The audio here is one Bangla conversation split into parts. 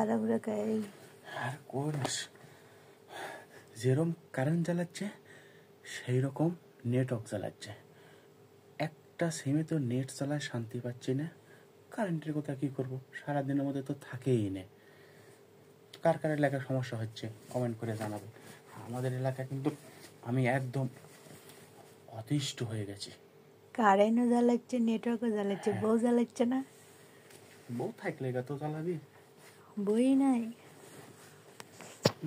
তাড়াহুড়া গায়ে আর কোর্স যেরকম কারেন্ট জ্বালাচ্ছে সেই রকম নেটওয়ার্ক চালাচ্ছে একটা সিমে তো নেট চালায় শান্তি পাচ্ছি না কারেন্টের কথা কী করবো সারাদিনের মধ্যে তো থাকেই না কার কার এলাকায় সমস্যা হচ্ছে কমেন্ট করে জানাবে আমাদের এলাকা কিন্তু আমি একদম অতিষ্ঠ হয়ে গেছি কারেন্টও জ্বালাচ্ছে নেটওয়ার্কও জ্বালাচ্ছে হ্যাঁ। বউ জ্বালাচ্ছে না বউ থাকলে তো জ্বালাবি বই নাই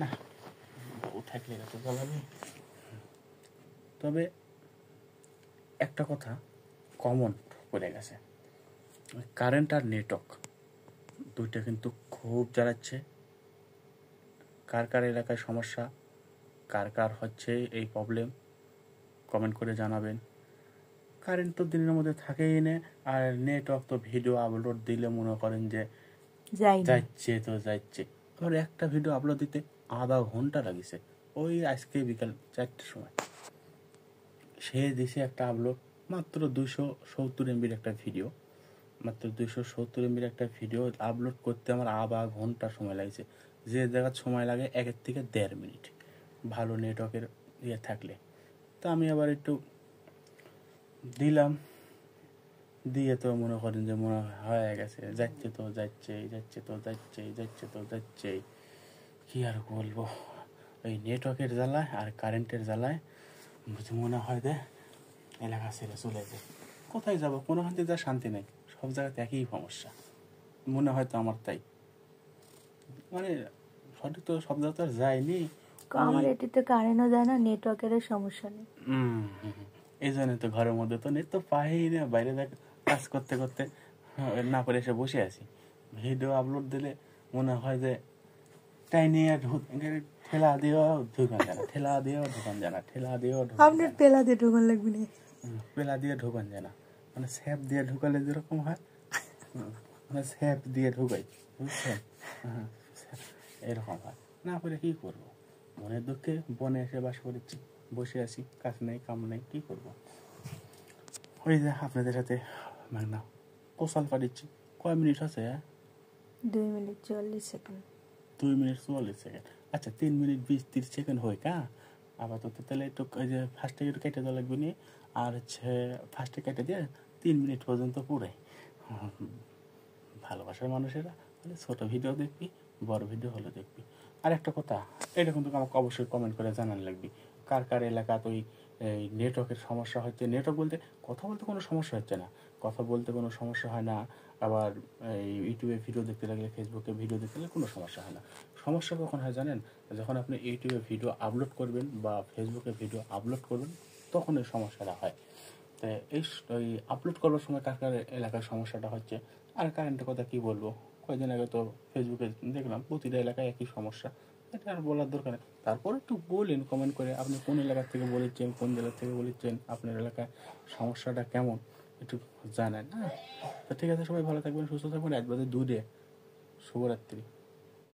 না বউ থাকলে তো জ্বালাবে তবে একটা কথা কমন বলে গেছে কারেন্ট আর নেটওয়ার্ক দুইটা কিন্তু খুব জ্বালাচ্ছে কার কার এলাকায় সমস্যা কার কার হচ্ছে এই প্রবলেম কমেন্ট করে জানাবেন কারেন্ট তো দিনের মধ্যে থাকেই না আর নেটওয়ার্ক তো ভিডিও আপলোড দিলে মনে করেন যে তো একটা ভিডিও আপলোড দিতে আধা ঘন্টা লাগিছে ওই আজকে বিকাল চারটের সময় সে একটা আপলোড মাত্র দুশো সত্তর এমবির একটা ভিডিও মাত্র দুশো সত্তর এমবির একটা ভিডিও আপলোড করতে আমার আধা ঘন্টা সময় লাগছে যে জায়গার সময় লাগে একের থেকে দেড় মিনিট ভালো নেটওয়ার্কের ইয়ে থাকলে তো আমি আবার একটু দিলাম দিয়ে তো মনে করেন যে মনে হয়ে গেছে যাচ্ছে তো যাচ্ছে যাচ্ছে তো যাচ্ছে যাচ্ছে তো যাচ্ছে কি আর বলবো ওই নেটওয়ার্কের জ্বালায় আর কারেন্টের জ্বালায় মনে হয় যে এলাকা ছেড়ে চলে যায় কোথায় যাবো কোনো হাতে যা শান্তি নেই সব জায়গাতে একই সমস্যা মনে হয় তো আমার তাই মানে সঠিক তো সব জায়গা তো আর যায়নি আমার এটিতে কারেন্টও যায় না নেটওয়ার্কের সমস্যা নেই এই জন্য তো ঘরের মধ্যে তো নেট তো পাই না বাইরে দেখ কাজ করতে করতে হ্যাঁ, না করে এসে বসে আছি ভিডিও আপলোড দিলে মনে হয় যে টাইনি ঠেলা জানা ঠেলা জানা ঠেলা পেলা দিয়ে লাগবে না পেলা দিয়ে জানা মানে স্যাপ দিয়ে ঢোকালে যেরকম হয় মানে স্যাপ দিয়ে বুঝছেন হ্যাঁ, এরকম হয় না করে কি করবো মনের দুঃখে বনে এসে বাস করেছি বসে আছি কাজ নেই কাম নেই কি করবো ওই যে আপনাদের সাথে না কো সালফা দিচ্ছি কয় মিনিট আছে হ্যাঁ? দুই মিনিট চুয়াল্লিশ সেকেন্ড দুই মিনিট চুয়াল্লিশ সেকেন্ড আচ্ছা তিন মিনিট বিশ তিরিশ সেকেন্ড হয় কা আবার তো তাহলে একটু যে ফার্স্টে একটু কেটে দেওয়া লাগবে নি আর হচ্ছে ফার্স্টে কেটে দিয়ে তিন মিনিট পর্যন্ত পড়ে ভালোবাসার মানুষেরা তাহলে ছোটো ভিডিও দেখবি বড় ভিডিও হলে দেখবি আর একটা কথা এটা কিন্তু আমাকে অবশ্যই কমেন্ট করে জানান লাগবি কার কার এলাকা তুই এই নেটওয়ার্কের সমস্যা হচ্ছে নেটওয়ার্ক বলতে কথা বলতে কোনো সমস্যা হচ্ছে না কথা বলতে কোনো সমস্যা হয় না আবার এই ইউটিউবে ভিডিও দেখতে লাগলে ফেসবুকে ভিডিও দেখতে লাগলে কোনো সমস্যা হয় না সমস্যা কখন হয় জানেন যখন আপনি ইউটিউবে ভিডিও আপলোড করবেন বা ফেসবুকে ভিডিও আপলোড করবেন তখন এই সমস্যাটা হয় তো এই আপলোড করার সময় কার কার এলাকার সমস্যাটা হচ্ছে আর কারেন্টের কথা কী বলবো কয়েকদিন আগে তো ফেসবুকে দেখলাম প্রতিটা এলাকায় একই সমস্যা এটা আর বলার দরকার নেই তারপর একটু বলেন কমেন্ট করে আপনি কোন এলাকা থেকে বলেছেন কোন জেলা থেকে বলেছেন আপনার এলাকায় সমস্যাটা কেমন একটু জানেন হ্যাঁ তো ঠিক আছে সবাই ভালো থাকবেন সুস্থ থাকবেন রাত বাজে দূরে শুভরাত্রি